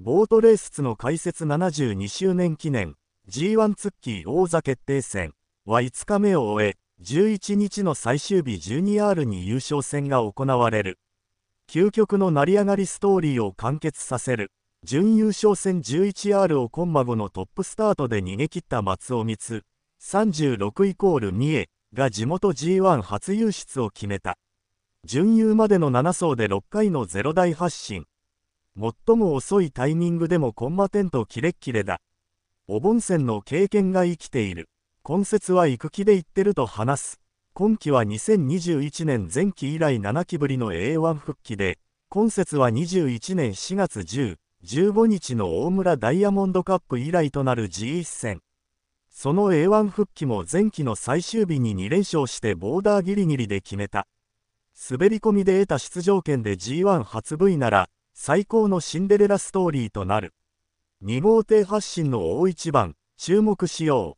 ボートレースの開設72周年記念 G1 ツッキー王座決定戦は5日目を終え11日の最終日 12R に優勝戦が行われる究極の成り上がりストーリーを完結させる準優勝戦 11R をコンマ後のトップスタートで逃げ切った松尾光36イコール三重が地元 G1 初優出を決めた準優までの7走で6回の0台発進最も遅いタイミングでもコンバテントキレッキレだ。お盆戦の経験が生きている。今節は行く気で行ってると話す。今季は2021年前期以来7期ぶりの A1 復帰で、今節は21年4月10、15日の大村ダイヤモンドカップ以来となる G1 戦。その A1 復帰も前期の最終日に2連勝してボーダーギリギリで決めた。滑り込みで得た出場権で G1 初 V なら、最高のシンデレラストーリーとなる。2号艇発進の大一番、注目しよう。